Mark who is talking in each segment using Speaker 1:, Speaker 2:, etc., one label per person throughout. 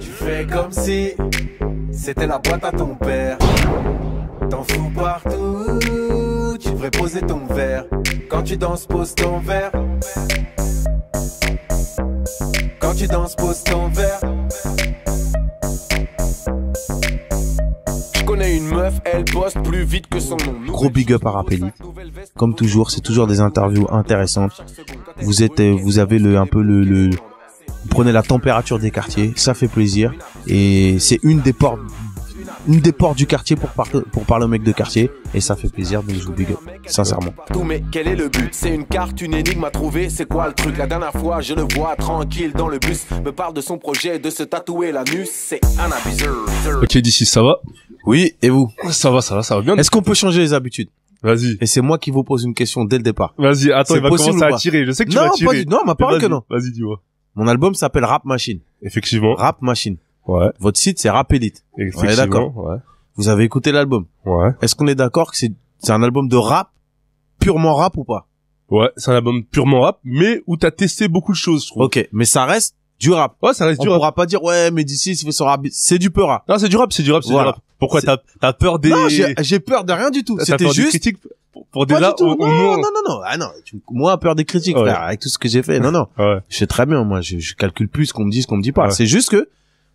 Speaker 1: Tu fais comme si c'était la boîte à ton père. T'en fous partout, tu devrais poser ton verre. Quand tu danses, pose ton verre. Quand tu danses, pose ton verre.
Speaker 2: Je connais une meuf, elle bosse
Speaker 1: plus vite que son nom. Gros big up à Rapelli. Comme toujours, c'est toujours des interviews intéressantes. Vous êtes, vous avez le, un peu le vous prenez la température des quartiers, ça fait plaisir. Et c'est une des portes une des portes du quartier pour, par pour parler aux mec de quartier et ça fait plaisir donc je vous big up mais quel est le but c'est une carte une énigme à trouver c'est quoi le truc la dernière fois je le vois tranquille dans le bus me parle de son projet de se tatouer l'anus c'est un abuseur ok
Speaker 2: d'ici ça va oui et vous ça va ça va ça
Speaker 1: va bien est-ce qu'on peut changer les habitudes Vas-y. Et c'est moi qui vous pose une question dès le départ. Vas-y, attends, il va commencer à tirer. Je sais que tu non, vas tirer. Pas, non, m'a parlé que non. Vas-y, dis-moi. Mon album s'appelle Rap Machine. Effectivement. Rap Machine. Ouais. Votre site, c'est Rap Elite. Effectivement. On est d'accord. Ouais. Vous avez écouté l'album. Ouais. Est-ce qu'on est, d'accord que c'est, c'est un album de rap, purement rap ou pas? Ouais, c'est un album
Speaker 2: purement rap, mais où t'as testé beaucoup de choses, je trouve. Ok, mais ça reste du rap. Ouais, ça reste du rap. On pourra pas dire, ouais, mais d'ici, c'est C'est du peu rap. Non, c'est du rap, c'est du rap, c'est du rap. Pourquoi t'as, t'as peur des... Non, j'ai
Speaker 1: peur de rien du tout. C'était juste pour, non, non, non, non, ah non, moi, peur des critiques, avec tout ce que j'ai fait, non, non, je sais très bien, moi, je, je calcule plus ce qu'on me dit, ce qu'on me dit pas. C'est juste que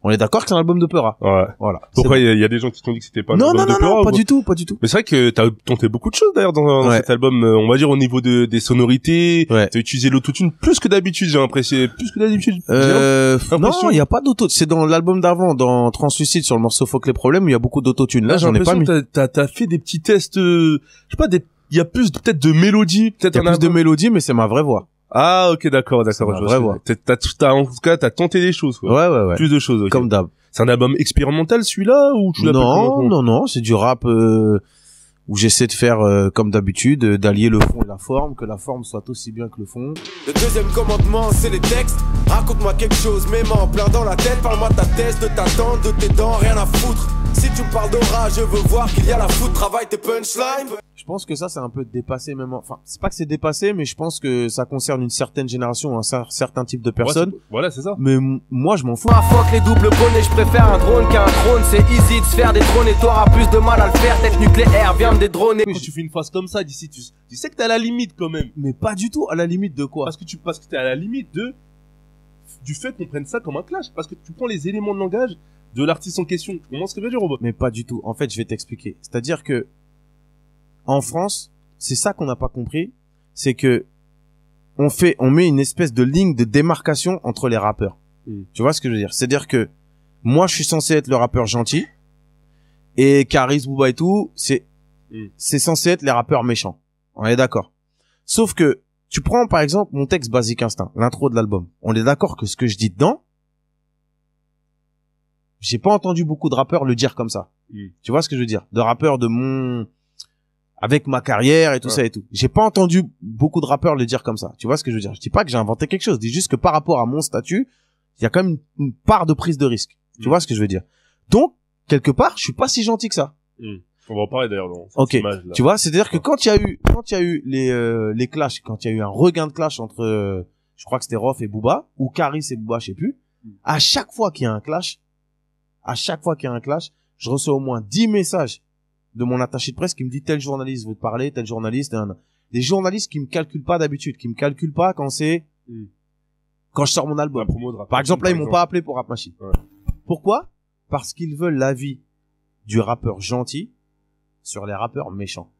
Speaker 2: on est d'accord que c'est un album de Peura. Ouais. Voilà. Pourquoi il y, a des gens qui t'ont dit que c'était pas un album non, non, de Non, pas du tout, pas du tout. Mais c'est vrai que t'as tenté beaucoup de choses d'ailleurs dans, cet album. Euh, on va dire au niveau de, des sonorités. Ouais. T'as utilisé l'autotune plus que d'habitude, j'ai apprécié Plus que d'habitude. Euh, non,
Speaker 1: il y a pas d'autotune. C'est dans l'album d'avant, dans Translucide, sur le morceau Faux que les problèmes, il y a beaucoup d'autotune. Là, j'en ai pas mis.
Speaker 2: T'as as fait des petits tests, euh, je sais pas, il y a plus peut-être de mélodie, peut-être un plus de mélodie, mais c'est ma vraie voix. Ah ok d'accord d'accord. T'as en tout cas t'as tenté des choses quoi. Ouais ouais ouais. Plus de choses. Comme d'hab. C'est un album expérimental celui-là ou tu l'as Non
Speaker 1: non non c'est du rap euh, où j'essaie de faire euh, comme d'habitude euh, d'allier le fond
Speaker 2: et la forme que la forme soit aussi bien que
Speaker 1: le fond. Le deuxième commandement c'est les textes. Raconte-moi quelque chose même en plein dans la tête parle-moi ta thèse de ta tante de tes dents rien à foutre. Si tu parles d'orage, je veux voir qu'il y a la foot, travail tes punchlines. Je pense que ça, c'est un peu dépassé même. Enfin, c'est pas que c'est dépassé, mais je pense que ça concerne une certaine génération, un certain type de personnes. voilà, c'est ça. Mais moi, je m'en fous. ma fuck les doubles bonnets, je préfère un drone qu'un drone. C'est easy de se faire des drones et toi t'auras plus de mal à le faire. Tête nucléaire, viens me
Speaker 2: dédroner. Mais tu fais une phrase comme ça d'ici, tu, tu sais que t'es à la limite quand même. Mais pas du tout, à la limite de quoi Parce que tu parce que t'es à la limite de du fait qu'on prenne ça comme un clash. Parce que tu prends les éléments de langage de l'artiste en question. comment ce que veut dire, robot Mais pas du tout. En fait, je vais t'expliquer. C'est-à-dire que
Speaker 1: en France, c'est ça qu'on n'a pas compris, c'est que on fait, on met une espèce de ligne de démarcation entre les rappeurs. Hmm. Tu vois ce que je veux dire C'est-à-dire que moi, je suis censé être le rappeur gentil et Karis Bouba et tout, c'est hmm. c'est censé être les rappeurs méchants. On est d'accord. Sauf que tu prends par exemple mon texte Basic Instinct, l'intro de l'album. On est d'accord que ce que je dis dedans, j'ai pas entendu beaucoup de rappeurs le dire comme ça. Hmm. Tu vois ce que je veux dire De rappeurs de mon avec ma carrière et tout ça et tout. J'ai pas entendu beaucoup de rappeurs le dire comme ça. Tu vois ce que je veux dire Je dis pas que j'ai inventé quelque chose, je dis juste que par rapport à mon statut, il y a quand même une, part de prise de risque. Tu hmm. vois ce que je veux dire Donc quelque part, je suis pas si gentil que ça.
Speaker 2: Hmm. On va en parler d'ailleurs dans là. Tu
Speaker 1: vois, c'est-à-dire que quand il y a eu quand il y a eu les euh, les clashs, quand il y a eu un regain de clash entre euh, je crois que c'était Rof et Booba ou Karis et Booba, je sais plus. À chaque fois qu'il y a un clash, à chaque fois qu'il y a un clash, je reçois au moins 10 messages de mon attaché de presse qui me dit tel journaliste veut te parler, tel journaliste, des journalistes qui me calculent pas d'habitude, qui me calculent pas quand c'est hmm. quand je sors mon album. par exemple, là ils m'ont pas appelé pour Rap Machine. Pourquoi Parce qu'ils veulent l'avis du rappeur gentil sur les rappeurs méchants.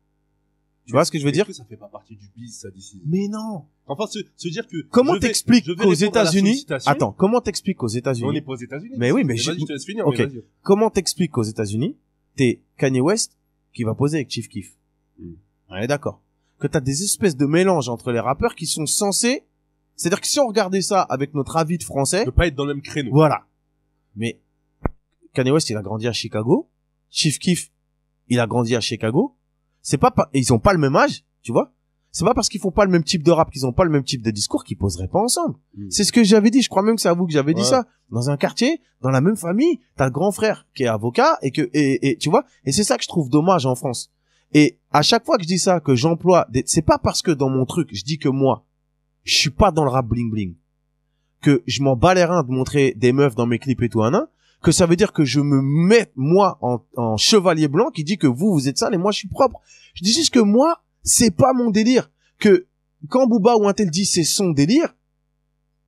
Speaker 1: Tu vois ce que je veux dire que Ça
Speaker 2: fait pas partie du ça Mais non. Enfin, se, se dire que. Comment t'expliques aux États-Unis Attends,
Speaker 1: comment t'expliques aux États-Unis On n'est pas aux États-Unis. Mais oui, mais je. finir. Ok. Comment t'expliques aux États-Unis T'es Kanye West qui va poser avec Chief Keef. Hmm. On est d'accord. Que t'as des espèces de mélanges entre les rappeurs qui sont censés. C'est-à-dire que si on regardait ça avec notre avis de français. Ne pas être dans le même créneau. Voilà. Mais Kanye West, il a grandi à Chicago. Chief Keef, il a grandi à Chicago c'est pas, ils ont pas le même âge, tu vois. C'est pas parce qu'ils font pas le même type de rap qu'ils ont pas le même type de discours qu'ils poseraient pas ensemble. Mm. C'est ce que j'avais dit. Je crois même que c'est à vous que j'avais dit ça. Dans un quartier, dans la même famille, t'as le grand frère qui est avocat et que et, et tu vois. Et c'est ça que je trouve dommage en France. Et à chaque fois que je dis ça, que j'emploie, des... c'est pas parce que dans mon truc, je dis que moi, je suis pas dans le rap bling bling, que je m'en bats les de montrer des meufs dans mes clips et tout un hein, hein que ça veut dire que je me mets moi en, chevalier blanc qui dit que vous vous êtes sale et moi je suis propre. Je dis juste que moi c'est pas mon délire. Que quand Booba ou un tel dit c'est son délire,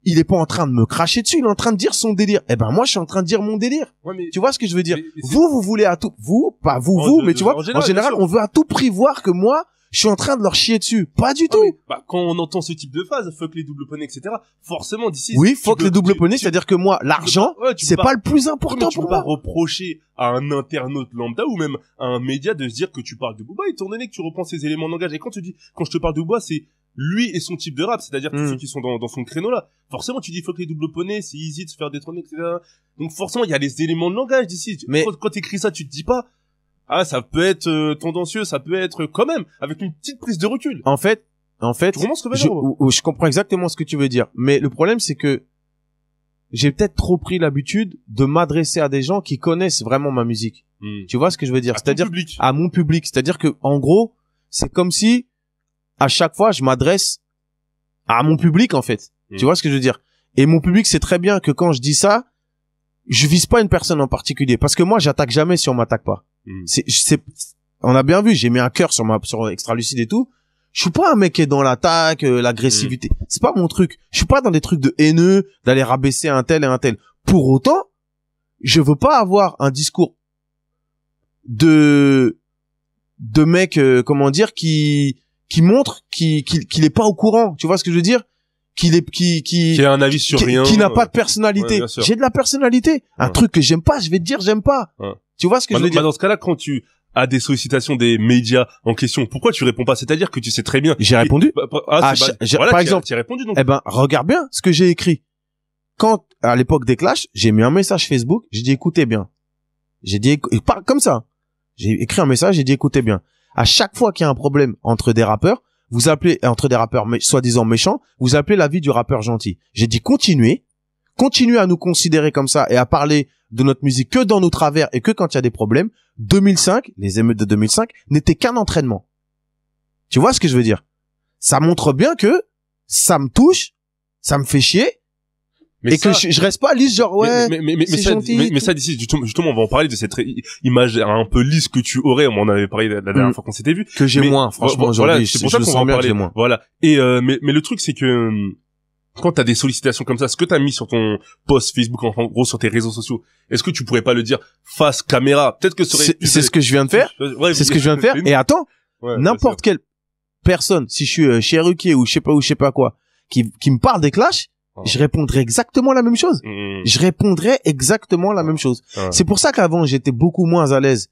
Speaker 1: il est pas en train de me cracher dessus, il est en train de dire son délire. Eh ben moi je suis en train de dire mon délire. tu vois ce que je veux dire Vous vous voulez à tout vous pas vous vous mais tu vois en général
Speaker 2: on veut à tout prix voir que moi je suis en train de leur chier dessus. Pas du ah tout. bah, quand on entend ce type de phrase, fuck les double poneys, etc. Forcément, d'ici. Oui, fuck les double poney, c'est-à-dire que moi, l'argent, c'est pas, le plus
Speaker 1: important tu peux pas reprocher
Speaker 2: à un internaute lambda ou même à un média de se dire que tu parles de Booba, étant donné que tu reprends ces éléments de langage. Et quand tu dis, quand je te parle de Booba, c'est lui et son type de rap, c'est-à-dire hmm. ceux qui sont dans, son créneau là. Forcément, tu dis fuck les double poney, c'est easy de se faire détrôner, etc. Donc forcément, il y a les éléments de langage d'ici. Mais quand, quand t'écris ça, tu te dis pas ah ça peut être euh, tendancieux, ça peut être quand même avec une petite prise de recul.
Speaker 1: En fait, en fait, je, comprends exactement ce que tu veux dire, mais le problème c'est que j'ai peut-être trop pris l'habitude de m'adresser à des gens qui connaissent vraiment ma musique. Hmm. Tu vois ce que je veux dire C'est-à-dire à mon public, c'est-à-dire que en gros, c'est comme si à chaque fois je m'adresse à mon public en fait. Hmm. Tu vois ce que je veux dire Et mon public sait très bien que quand je dis ça, je vise pas une personne en particulier parce que moi j'attaque jamais si on m'attaque pas. Hmm. C'est, on a bien vu, j'ai mis un cœur sur ma, sur Extra et tout. Je suis pas un mec qui est dans l'attaque, euh, l'agressivité. Hmm. C'est pas mon truc. Je suis pas dans des trucs de haineux, d'aller rabaisser un tel et un tel. Pour autant, je veux pas avoir un discours de de mec euh, comment dire qui qui montre qu'il qu'il est pas au courant tu vois ce que je veux dire
Speaker 2: qu'il est qui qui qui un avis sur rien qui n'a euh, pas de personnalité j'ai de
Speaker 1: la personnalité un truc
Speaker 2: que j'aime pas je vais te dire j'aime pas tu vois ce que bah, je veux dire bah, Dans ce cas-là, quand tu as des sollicitations des médias en question, pourquoi tu réponds pas C'est-à-dire que tu sais très bien. J'ai répondu. Bah, ah, ah, par exemple, répondu Eh ben,
Speaker 1: regarde bien ce que j'ai écrit. Quand à l'époque des clashs, j'ai mis un message Facebook. J'ai dit écoutez bien. J'ai dit pas comme ça. J'ai écrit un message. J'ai dit écoutez bien. À chaque fois qu'il y a un problème entre des rappeurs, vous appelez entre des rappeurs soi-disant méchants, vous appelez la vie du rappeur gentil. J'ai dit continuez continuer à nous considérer comme ça et à parler de notre musique que dans nos travers et que quand il y a des problèmes, 2005, les émeutes de 2005 n'étaient qu'un entraînement. Tu vois ce que je veux dire Ça montre bien que ça me touche, ça me fait chier. et que je, je, reste pas lisse genre ouais mais ça,
Speaker 2: d'ici justement, on va en parler de cette image un peu lisse que tu aurais on en avait parlé la, dernière mm. fois qu'on s'était vu que j'ai moins franchement voilà je pour ça qu'on va en moins. voilà et euh, mais le truc c'est que hum, quand t'as des sollicitations comme ça, ce que t'as mis sur ton post Facebook, en gros sur tes réseaux sociaux, est-ce que tu pourrais pas le dire face caméra Peut-être que c'est ce, que je viens de faire. Ouais, c'est ce que je viens de faire. Et
Speaker 1: attends, n'importe quelle personne, si je suis euh, chez Ruki ou je sais pas où, je sais pas quoi, qui qui me parle des clashs, ah. je répondrai exactement la même chose. Mmh, mmh, mmh. Je répondrai exactement la même chose. Ah. C'est pour ça qu'avant j'étais beaucoup moins à l'aise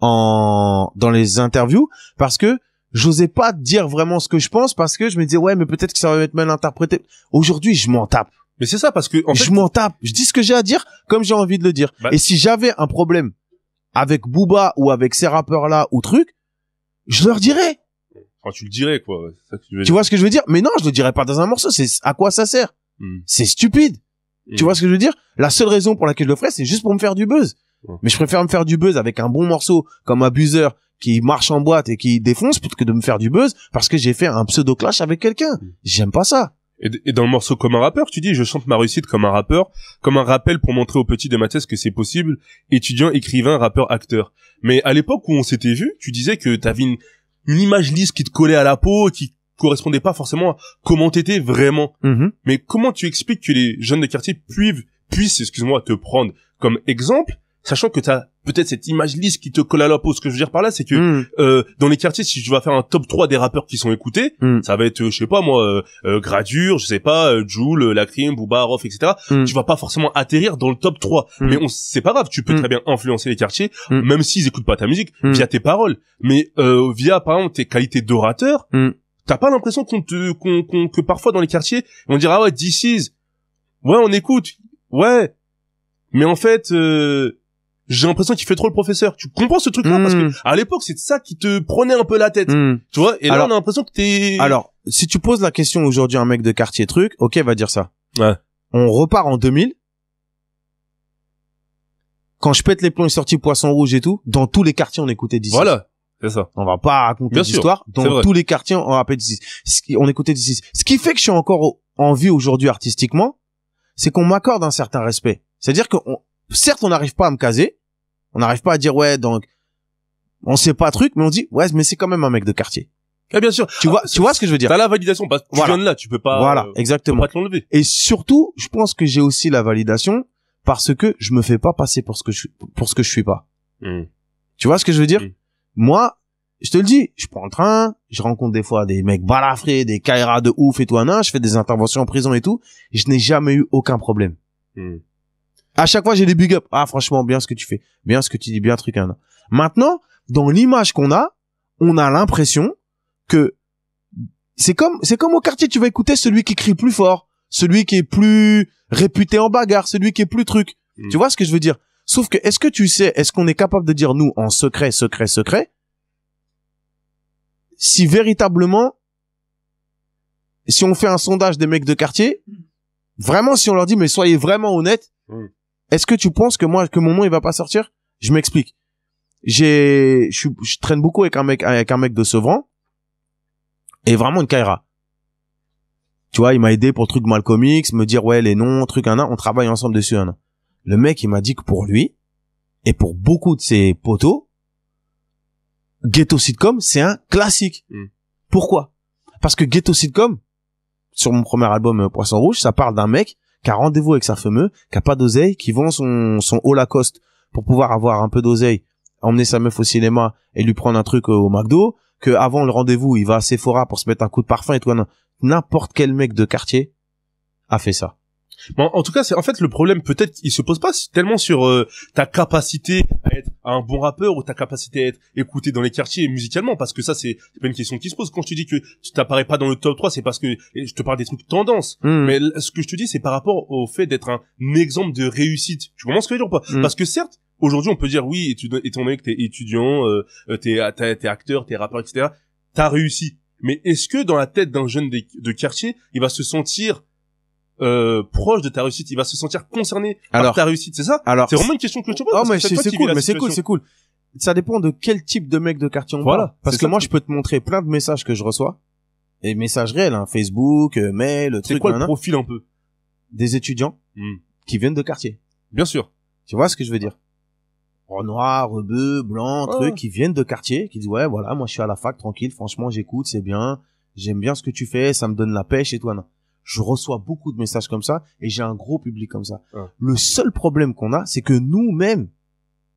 Speaker 1: en dans les interviews parce que j'osais pas dire vraiment ce que je pense parce que je me disais ouais mais peut-être que ça va être mal interprété. Aujourd'hui je m'en tape. Mais c'est ça parce que en fait... je m'en tape. Je dis ce que j'ai à dire comme j'ai envie de le dire. Bah Et si j'avais un problème avec Booba ou avec ces rappeurs là ou truc, je leur dirais.
Speaker 2: tu le dirais quoi. tu, vois
Speaker 1: ce que je veux dire Mais non je le dirais pas dans un morceau. C'est à quoi ça sert hmm. C'est stupide. Tu hmm. vois ce que je veux dire La seule raison pour laquelle je le ferais c'est juste pour me faire du buzz. Mais je préfère me faire du buzz avec un bon morceau comme Abuseur qui marche en
Speaker 2: boîte et qui défonce plutôt que de me faire du buzz parce que j'ai fait un pseudo clash avec quelqu'un. J'aime pas ça. Et, dans le morceau comme un rappeur, tu dis je chante ma réussite comme un rappeur, comme un rappel pour montrer aux petits de thèse que c'est possible, étudiant, écrivain, rappeur, acteur. Mais à l'époque où on s'était vu, tu disais que t'avais une, une image lisse qui te collait à la peau, qui correspondait pas forcément à comment t'étais vraiment. Mm-hmm. Mais comment tu expliques que les jeunes de quartier puissent puissent, excuse-moi, te prendre comme exemple sachant que tu as peut-être cette image lisse qui te colle à la peau. Ce que je veux dire par là, c'est que hmm. euh, dans les quartiers, si tu vas faire un top 3 des rappeurs qui sont écoutés, hmm. ça va être, euh, je sais pas moi, euh, euh, Gradure, je sais pas, euh, Lacrim, Bouba, Rof, etc. Hmm. Tu vas pas forcément atterrir dans le top 3. Mais on, c'est pas grave, tu peux très bien influencer les quartiers, même s'ils écoutent pas ta musique, via tes paroles. Mais via, par exemple, tes qualités d'orateur, t'as pas l'impression qu'on te, que parfois dans les quartiers, on dira, ah ouais, DC's, ouais, on écoute, ouais. Mais en fait... Euh, j'ai l'impression qu'il fait trop le professeur. Tu comprends ce truc-là parce hmm. que à l'époque c'est ça qui te prenait un peu la tête, hmm. tu vois. Et là alors, on a l'impression que t'es. Alors
Speaker 1: si tu poses la question aujourd'hui à un mec de quartier truc, ok va dire ça. Ouais. On repart en 2000. Quand je pète les plombs, sorti poisson rouge et tout, dans tous les quartiers on écoutait d'ici. Voilà.
Speaker 2: C'est ça. On va pas raconter l'histoire. Dans tous
Speaker 1: les quartiers, on rappelle d'ici. On écoutait d'ici. Ce qui fait que je suis encore en vie aujourd'hui artistiquement, c'est qu'on m'accorde un certain respect. C'est-à-dire que certes, on n'arrive pas à me caser. On n'arrive pas à dire, ouais, donc, on sait pas truc, mais on dit, ouais, mais c'est quand même un mec de quartier. Et ah, bien sûr. Tu vois, ah,
Speaker 2: tu vois ce que je veux dire. T'as la validation, parce que tu viens de là, tu peux pas. Voilà, euh,
Speaker 1: exactement. Pas te l'enlever. Et surtout, je pense que j'ai aussi la validation parce que je me fais pas passer pour ce que je pour ce que je suis pas. Hmm. Tu vois ce que je veux dire hmm. Moi, je te le dis, je prends le train, je rencontre des fois des mecs balafrés, des caïras de ouf et tout un, je fais des interventions en prison et tout, je n'ai jamais eu aucun problème. Hmm. À chaque fois, j'ai des big up. Ah, franchement, bien ce que tu fais. Bien ce que tu dis, bien truc. Hein. Maintenant, dans l'image qu'on a, on a l'impression que c'est comme, c'est comme au quartier, tu vas écouter celui qui crie plus fort, celui qui est plus réputé en bagarre, celui qui est plus truc. Mm. Tu vois ce que je veux dire? Sauf que, est-ce que tu sais, est-ce qu'on est capable de dire, nous, en secret, secret, secret, si véritablement, si on fait un sondage des mecs de quartier, vraiment, si on leur dit, mais soyez vraiment honnêtes, mm. Est-ce que tu penses que moi, que mon nom il va pas sortir Je m'explique. J'ai, je, traîne beaucoup avec un mec, avec un mec de Sevran et vraiment une Kaira. Tu vois, il m'a aidé pour le truc Malcomix, me dire ouais les noms, truc un an, on travaille ensemble dessus un an. Le mec, il m'a dit que pour lui et pour beaucoup de ses potos, Ghetto Sitcom, c'est un classique. Mm. Pourquoi Parce que Ghetto Sitcom, sur mon premier album euh, Poisson Rouge, ça parle d'un mec qui a rendez-vous avec sa fameuse, qui pas d'oseille, qui vend son, son haut pour pouvoir avoir un peu d'oseille, emmener sa meuf au cinéma et lui prendre un truc euh, au McDo, que avant le rendez-vous, il va à Sephora pour se mettre un coup de parfum et tout. N'importe quel mec de
Speaker 2: quartier a fait ça. Bon, en tout cas, c'est en fait le problème. Peut-être il se pose pas tellement sur euh, ta capacité à être un bon rappeur ou ta capacité à être écouté dans les quartiers musicalement, parce que ça c'est pas une question qui se pose. Quand je te dis que tu t'apparais pas dans le top 3, c'est parce que je te parle des trucs tendance. Hmm. Mais ce que je te dis, c'est par rapport au fait d'être un exemple de réussite. Tu comprends ce que je veux dire ou pas hmm. Parce que certes, aujourd'hui, on peut dire oui, étant donné que t'es étudiant, euh, euh t'es es acteur, t'es rappeur, etc. T'as réussi. Mais est-ce que dans la tête d'un jeune de, de quartier, il va se sentir euh, proche de ta réussite, il va se sentir concerné par ta réussite, c'est ça Alors, c'est vraiment une question oh, que je te pose. mais c'est cool, mais c'est cool, c'est cool.
Speaker 1: Ça dépend de quel type de mec de quartier on voilà, parle. Parce que moi, je peux te montrer plein de messages que je reçois, et messages réels, hein, Facebook, euh, mail, truc. C'est quoi le profil un peu Des étudiants hmm. qui viennent de quartier. Bien sûr. Tu vois ce que je veux dire noir, rebeu, blanc, oh. Truc qui viennent de quartier, qui disent ouais voilà moi je suis à la fac tranquille, franchement j'écoute c'est bien, j'aime bien ce que tu fais, ça me donne la pêche et toi non je reçois beaucoup de messages comme ça et j'ai un gros public comme ça. Le seul problème qu'on a, c'est que nous-mêmes,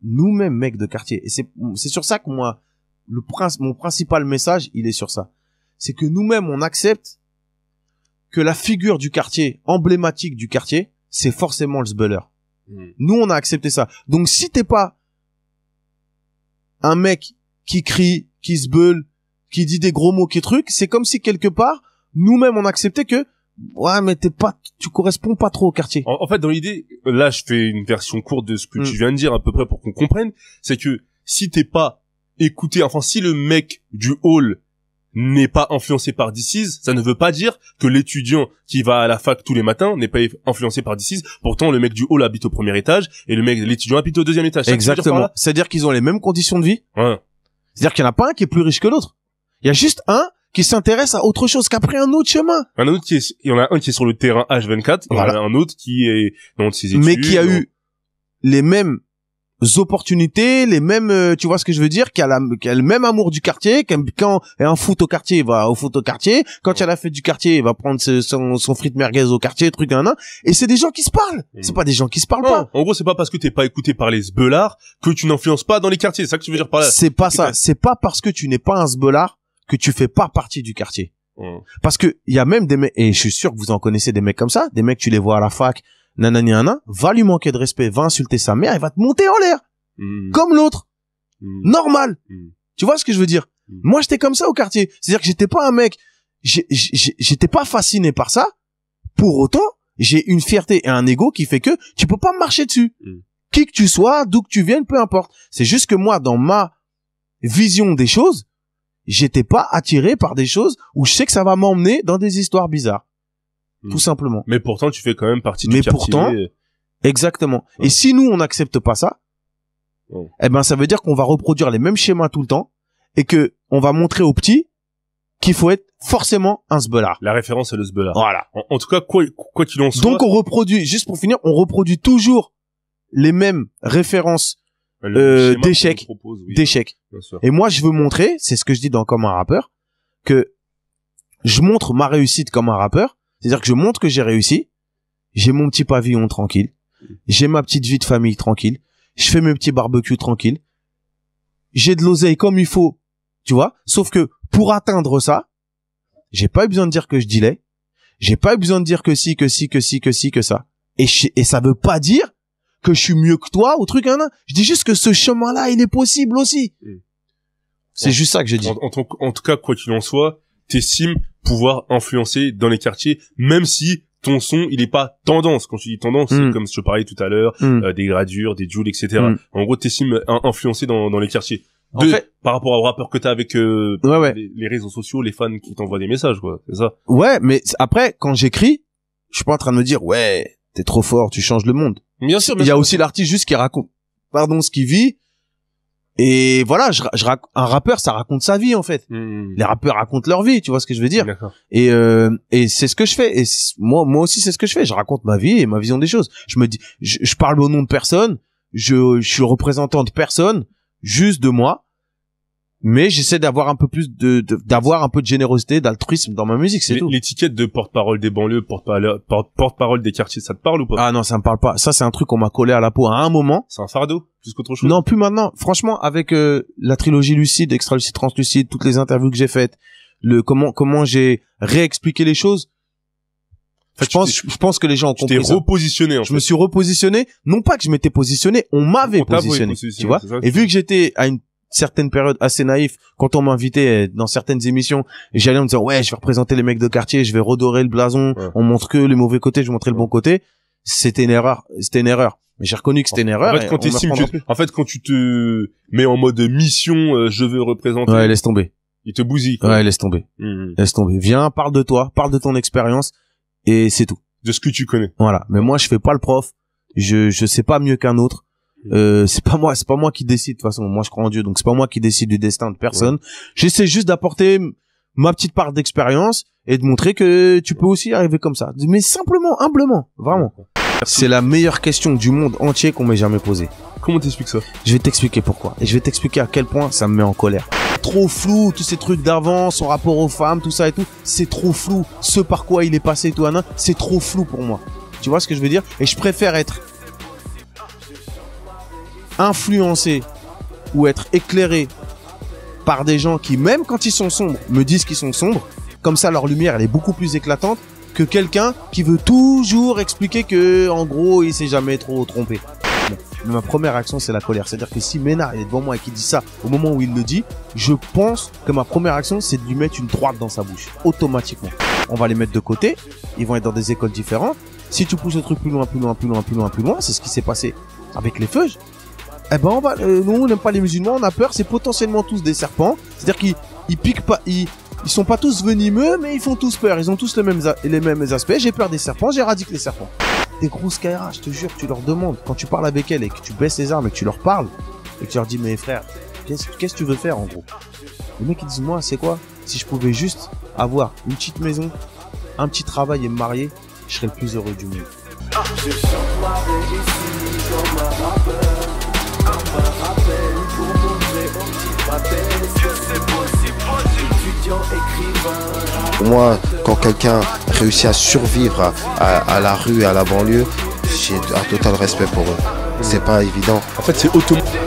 Speaker 1: nous-mêmes, mecs de quartier, et c'est, sur ça que moi, le prince, mon principal message, il est sur ça. C'est que nous-mêmes, on accepte que la figure du quartier, emblématique du quartier, c'est forcément le sbeller. Hmm. Nous, on a accepté ça. Donc, si t'es pas un mec qui crie, qui se qui dit des gros mots, qui truc, c'est comme si quelque part, nous-mêmes, on acceptait que ouais mais t'es pas tu corresponds pas trop au quartier en,
Speaker 2: fait dans l'idée là je fais une version courte de ce que hmm. tu viens de dire à peu près pour qu'on comprenne c'est que si t'es pas écouté enfin si le mec du hall n'est pas influencé par DC's, ça ne veut pas dire que l'étudiant qui va à la fac tous les matins n'est pas influencé par DC's. Pourtant, le mec du hall habite au premier étage et le mec, l'étudiant habite au deuxième étage. Exactement. C'est-à-dire qu'ils ont les mêmes conditions de vie. Ouais.
Speaker 1: C'est-à-dire qu'il n'y en a pas un qui est plus riche que l'autre. Il y a juste un qui s'intéresse à autre chose, qu'après un autre chemin.
Speaker 2: Un autre qui il y en a un qui est sur le terrain H24, il y en a un autre qui est dans ses études. Mais qui a eu les
Speaker 1: mêmes opportunités, les mêmes, euh, tu vois ce que je veux dire, qui a, le même amour du quartier, qui quand il y a un foot au quartier, il va au foot au quartier, quand il y a la fête du quartier, il va prendre son,
Speaker 2: son frite merguez au quartier, truc un et c'est des gens qui se parlent, mm. c'est pas des gens qui se parlent pas. En gros, c'est pas parce que t'es pas écouté par les sbelards que tu n'influences pas dans les quartiers, c'est ça que tu veux dire par là. C'est pas ça, c'est pas parce
Speaker 1: que tu n'es pas un sbelard que tu fais pas partie du quartier. Mm. Parce que il y a même des mecs, et je suis sûr que vous en connaissez des mecs comme ça, des mecs tu les vois à la fac, nanani nana, va lui manquer de respect, va insulter sa mère, il va te monter en l'air. Mm. Comme l'autre. Mm. Normal. Tu vois ce que je veux dire Moi j'étais comme ça au quartier. C'est-à-dire que j'étais pas un mec, j'étais pas fasciné par ça. Pour autant, j'ai une fierté et un ego qui fait que tu peux pas marcher dessus. Qui que tu sois, d'où que tu viennes, peu importe. C'est juste que moi, dans ma vision des choses, j'étais pas attiré par des choses où je sais que ça va m'emmener dans des histoires bizarres. Hmm. Tout simplement. Mais
Speaker 2: pourtant, tu fais quand même
Speaker 1: partie du Mais pourtant, exactement. Et si nous, on n'accepte pas ça, eh ben, ça veut dire qu'on va reproduire les mêmes schémas tout le temps et que on va montrer aux petits qu'il faut être forcément un
Speaker 2: sbelard. La référence est le sbelard. Voilà. En, tout cas, quoi, quoi qu'il en soit. Donc, on
Speaker 1: reproduit, juste pour finir, on reproduit toujours les mêmes références euh, euh, d'échec, d'échec. Et moi, je veux montrer, c'est ce que je dis dans comme un rappeur, que je montre ma réussite comme un rappeur, c'est-à-dire que je montre que j'ai réussi, j'ai mon petit pavillon tranquille, j'ai ma petite vie de famille tranquille, je fais mes petits barbecues tranquille, j'ai de l'oseille comme il faut, tu vois. Sauf que pour atteindre ça, j'ai pas eu besoin de dire que je dilais, j'ai pas eu besoin de dire que si, que si, que si, que si, que ça. Et, et ça veut pas dire que je suis mieux que toi ou truc hein, hein. je dis juste que ce chemin là il est possible aussi
Speaker 2: c'est juste ça que j'ai dit en, tout cas quoi qu'il en soit t'estimes pouvoir influencer dans les quartiers même si ton son il est pas tendance quand tu dis tendance c'est hmm. comme je parlais tout à l'heure hmm. euh, des gradures des joules etc hmm. en gros t'estimes influencer dans, les quartiers fait, par rapport au rappeur que t'as avec euh, Les, réseaux sociaux, les fans qui t'envoient des messages, quoi. C'est ça.
Speaker 1: Ouais, mais après, quand j'écris, je suis pas en train de me dire, ouais, t'es trop fort, tu changes le monde. Bien sûr. il y a aussi l'artiste juste qui raconte, pardon, ce qu'il vit. Et voilà, je, je un rappeur, ça raconte sa vie en fait. Mm, mm, mm. Les rappeurs racontent leur vie, tu vois ce que je veux dire. Et euh, et c'est ce que je fais. Et moi, moi aussi, c'est ce que je fais. Je raconte ma vie et ma vision des choses. Je me dis, je, je parle au nom de personne. Je, je suis représentant de personne, juste de moi mais j'essaie d'avoir
Speaker 2: un peu plus de d'avoir un peu de générosité, d'altruisme dans ma musique, c'est tout. L'étiquette de porte-parole des banlieues, porte-parole porte-parole des quartiers, ça te parle ou pas Ah
Speaker 1: non, ça me parle pas. Ça c'est un truc qu'on m'a collé à la peau à un moment.
Speaker 2: C'est un fardeau, plus qu'autre chose. Non,
Speaker 1: plus maintenant. Franchement, avec euh, la trilogie lucide, extra lucide, translucide, toutes les interviews que j'ai faites, le comment comment j'ai réexpliqué les choses. je pense je pense que les gens ont compris. Tu t'es repositionné. En je me suis repositionné. Non pas que je m'étais positionné, on m'avait positionné, positionné, Tu vois. Et vu que j'étais à une certaines périodes assez naïf quand on m'invitait dans certaines émissions j'allais me disant ouais je vais représenter les mecs de quartier je vais redorer le blason on montre que les mauvais côtés je vais montrer le bon côté c'était une erreur c'était une erreur mais j'ai reconnu que c'était une erreur en
Speaker 2: fait quand tu te mets en mode mission euh, je veux représenter ouais laisse tomber il te bousille
Speaker 1: ouais laisse tomber mmh, mmh. laisse tomber viens
Speaker 2: parle de toi parle de ton expérience
Speaker 1: et c'est tout de ce que tu connais voilà mais moi je fais pas le prof je je sais pas mieux qu'un autre euh, c'est pas moi, c'est pas moi qui décide de toute façon. Moi, je crois en Dieu, donc c'est pas moi qui décide du destin de personne. J'essaie juste d'apporter ma petite part d'expérience et de montrer que tu peux aussi arriver comme ça. Mais simplement, humblement, vraiment. C'est la meilleure question du monde entier qu'on m'ait jamais posée. Comment t'expliques ça Je vais t'expliquer pourquoi. Et je vais t'expliquer à quel point ça me met en colère.
Speaker 2: Trop flou,
Speaker 1: tous ces trucs d'avant, son rapport aux femmes, tout ça et tout, c'est trop flou. Ce par quoi il est passé, tout, c'est trop flou pour moi. Tu vois ce que je veux dire Et je préfère être influencer ou être éclairé par des gens qui, même quand ils sont sombres, me disent qu'ils sont sombres. Comme ça, leur lumière, elle est beaucoup plus éclatante que quelqu'un qui veut toujours expliquer que, en gros, il s'est jamais trop trompé. ma première action, c'est la colère. C'est-à-dire que si Mena est devant moi et qu'il dit ça au moment où il le dit, je pense que ma première action, c'est de lui mettre une droite dans sa bouche, automatiquement. On va les mettre de côté, ils vont être dans des écoles différentes. Si tu pousses le truc plus loin, plus loin, plus loin, plus loin, plus loin, c'est ce qui s'est passé avec les feuges eh ben, on va, euh, nous, on n'aime pas les musulmans, on a peur, c'est potentiellement tous des serpents. C'est-à-dire qu'ils piquent pas, ils, sont pas tous venimeux, mais ils font tous peur. Ils ont tous les mêmes, les mêmes aspects. J'ai peur des serpents, j'éradique les serpents. Des grosses kairas, je te jure, tu leur demandes, quand tu parles avec elles et que tu baisses les armes et que tu leur parles, et que tu leur dis, mais frère, qu'est-ce que tu veux faire en gros Les mecs, ils disent, moi, c'est quoi Si je pouvais juste avoir une petite maison, un petit travail et me marier, je serais le plus heureux du monde. Ah, Pour moi, quand quelqu'un réussit à survivre à, la rue, et à la banlieue, j'ai un total respect pour eux. C'est pas évident. En fait, c'est automatique.